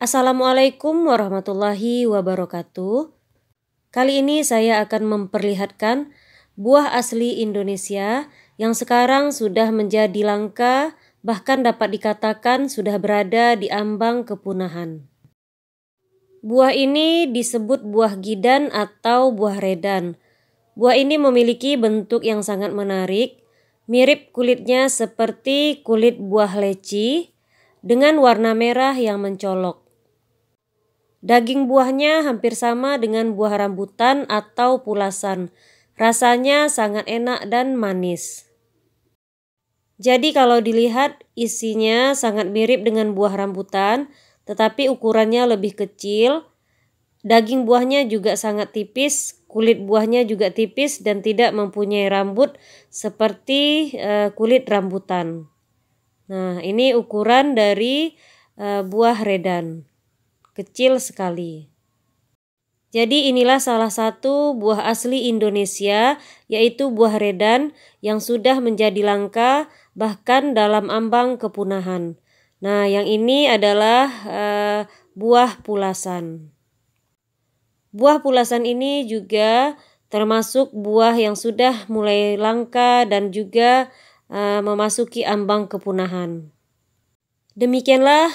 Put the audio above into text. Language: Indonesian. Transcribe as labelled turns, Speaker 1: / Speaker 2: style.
Speaker 1: Assalamualaikum warahmatullahi wabarakatuh. Kali ini saya akan memperlihatkan buah asli Indonesia yang sekarang sudah menjadi langka, bahkan dapat dikatakan sudah berada di ambang kepunahan. Buah ini disebut buah gidan atau buah redan. Buah ini memiliki bentuk yang sangat menarik, mirip kulitnya seperti kulit buah leci dengan warna merah yang mencolok. Daging buahnya hampir sama dengan buah rambutan atau pulasan. Rasanya sangat enak dan manis. Jadi kalau dilihat isinya sangat mirip dengan buah rambutan, tetapi ukurannya lebih kecil. Daging buahnya juga sangat tipis, kulit buahnya juga tipis dan tidak mempunyai rambut seperti eh, kulit rambutan. Nah, ini ukuran dari eh, buah redan kecil sekali. Jadi inilah salah satu buah asli Indonesia yaitu buah redan yang sudah menjadi langka bahkan dalam ambang kepunahan. Nah, yang ini adalah uh, buah pulasan. Buah pulasan ini juga termasuk buah yang sudah mulai langka dan juga uh, memasuki ambang kepunahan. Demikianlah